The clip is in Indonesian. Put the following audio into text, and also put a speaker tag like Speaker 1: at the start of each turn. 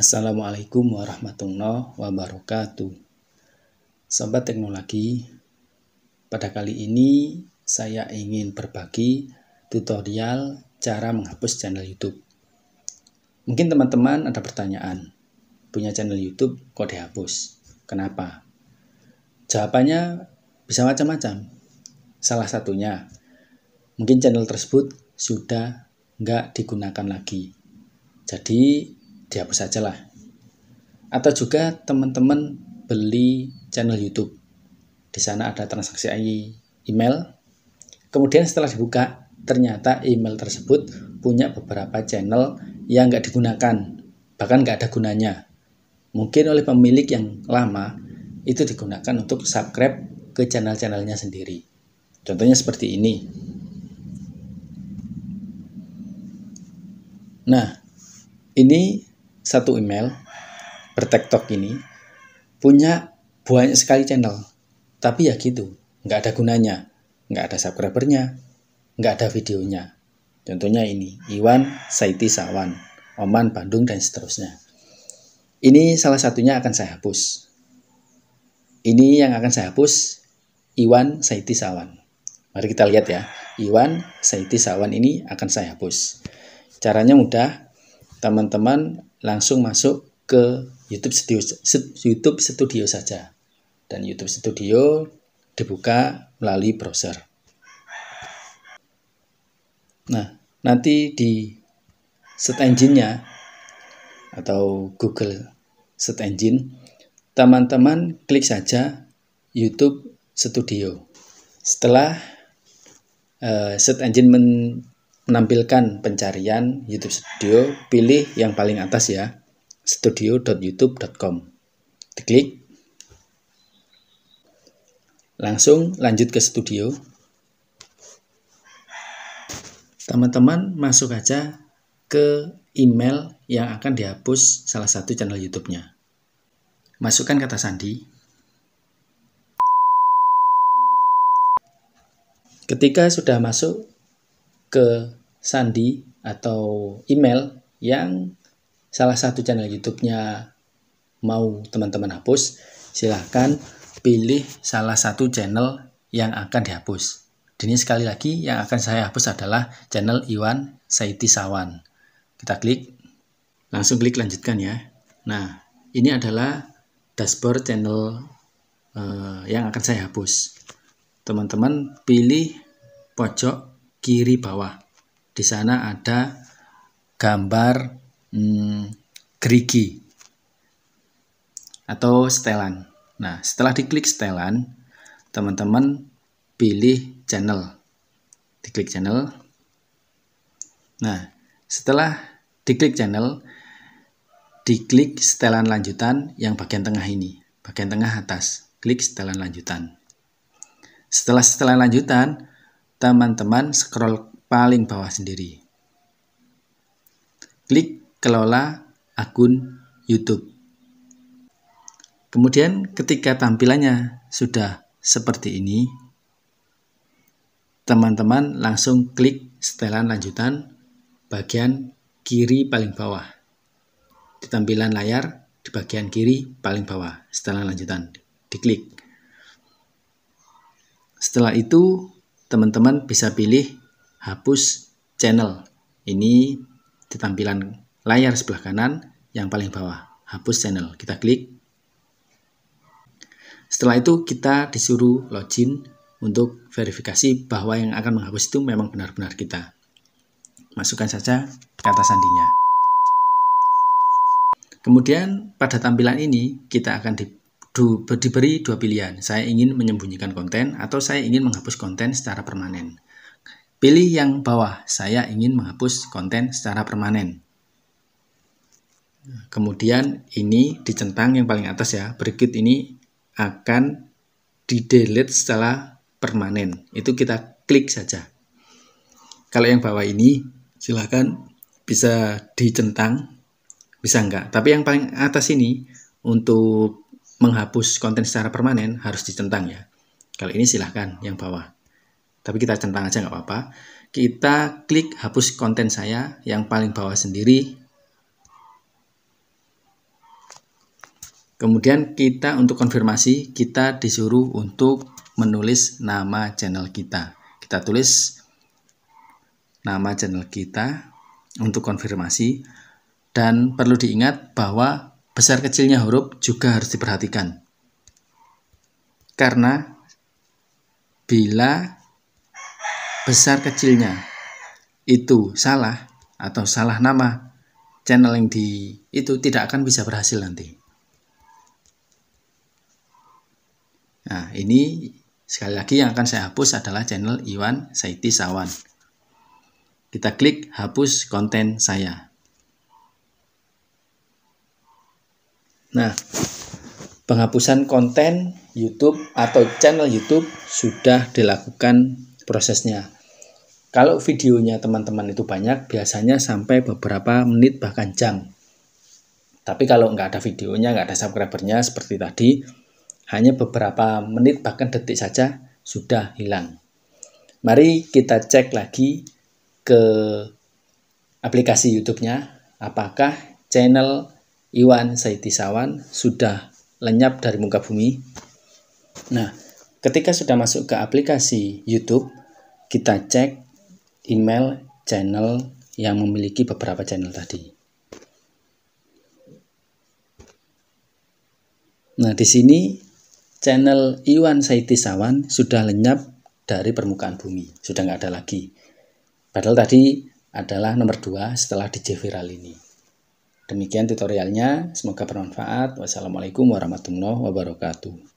Speaker 1: Assalamualaikum warahmatullahi wabarakatuh. Sobat teknologi, pada kali ini saya ingin berbagi tutorial cara menghapus channel YouTube. Mungkin teman-teman ada pertanyaan, punya channel YouTube kok dihapus? Kenapa? Jawabannya bisa macam-macam. Salah satunya, mungkin channel tersebut sudah nggak digunakan lagi. Jadi dihapus saja lah atau juga teman-teman beli channel YouTube di sana ada transaksi e, email kemudian setelah dibuka ternyata email tersebut punya beberapa channel yang nggak digunakan bahkan nggak ada gunanya mungkin oleh pemilik yang lama itu digunakan untuk subscribe ke channel-channelnya sendiri contohnya seperti ini Nah, ini satu email bertektok ini punya banyak sekali channel tapi ya gitu nggak ada gunanya nggak ada subscribernya nggak ada videonya contohnya ini Iwan Saiti Sawan Oman Bandung dan seterusnya ini salah satunya akan saya hapus ini yang akan saya hapus Iwan Saiti Sawan mari kita lihat ya Iwan Saiti Sawan ini akan saya hapus caranya mudah teman-teman langsung masuk ke YouTube Studio, YouTube Studio saja. Dan YouTube Studio dibuka melalui browser. Nah, nanti di set engine-nya atau Google set engine, teman-teman klik saja YouTube Studio. Setelah uh, search engine men menampilkan pencarian YouTube Studio, pilih yang paling atas ya, studio.youtube.com. Diklik. Langsung lanjut ke studio. Teman-teman masuk aja ke email yang akan dihapus salah satu channel YouTube-nya. Masukkan kata sandi. Ketika sudah masuk ke sandi atau email yang salah satu channel YouTube-nya mau teman-teman hapus, silahkan pilih salah satu channel yang akan dihapus. Dini sekali lagi yang akan saya hapus adalah channel Iwan Saiti Sawan. Kita klik, langsung klik lanjutkan ya. Nah, ini adalah dashboard channel uh, yang akan saya hapus. Teman-teman pilih pojok kiri bawah di sana ada gambar hmm, gerigi atau setelan. Nah, setelah diklik setelan, teman-teman pilih channel. Diklik channel. Nah, setelah diklik channel, diklik setelan lanjutan yang bagian tengah ini, bagian tengah atas. Klik setelan lanjutan. Setelah setelan lanjutan, teman-teman scroll paling bawah sendiri. Klik kelola akun YouTube. Kemudian ketika tampilannya sudah seperti ini, teman-teman langsung klik setelan lanjutan bagian kiri paling bawah. Di tampilan layar di bagian kiri paling bawah, setelan lanjutan diklik. Setelah itu, teman-teman bisa pilih hapus channel. Ini di tampilan layar sebelah kanan yang paling bawah, hapus channel. Kita klik. Setelah itu kita disuruh login untuk verifikasi bahwa yang akan menghapus itu memang benar-benar kita. Masukkan saja kata sandinya. Kemudian pada tampilan ini kita akan di du, diberi dua pilihan. Saya ingin menyembunyikan konten atau saya ingin menghapus konten secara permanen. Pilih yang bawah, saya ingin menghapus konten secara permanen. Kemudian ini dicentang yang paling atas ya, berikut ini akan di-delete secara permanen. Itu kita klik saja. Kalau yang bawah ini silahkan bisa dicentang, bisa enggak. Tapi yang paling atas ini untuk menghapus konten secara permanen harus dicentang ya. Kalau ini silahkan yang bawah tapi kita centang aja nggak apa-apa. Kita klik hapus konten saya yang paling bawah sendiri. Kemudian kita untuk konfirmasi, kita disuruh untuk menulis nama channel kita. Kita tulis nama channel kita untuk konfirmasi dan perlu diingat bahwa besar kecilnya huruf juga harus diperhatikan. Karena bila besar kecilnya itu salah atau salah nama channel yang di itu tidak akan bisa berhasil nanti. Nah, ini sekali lagi yang akan saya hapus adalah channel Iwan Saiti Sawan. Kita klik hapus konten saya. Nah, penghapusan konten YouTube atau channel YouTube sudah dilakukan prosesnya. Kalau videonya teman-teman itu banyak, biasanya sampai beberapa menit bahkan jam. Tapi kalau nggak ada videonya, nggak ada subscribernya seperti tadi, hanya beberapa menit bahkan detik saja sudah hilang. Mari kita cek lagi ke aplikasi YouTube-nya, apakah channel Iwan Saitisawan sudah lenyap dari muka bumi? Nah, ketika sudah masuk ke aplikasi YouTube, kita cek email channel yang memiliki beberapa channel tadi. Nah, di sini channel Iwan Saiti Sawan sudah lenyap dari permukaan bumi, sudah nggak ada lagi. Padahal tadi adalah nomor 2 setelah DJ viral ini. Demikian tutorialnya, semoga bermanfaat. Wassalamualaikum warahmatullahi wabarakatuh.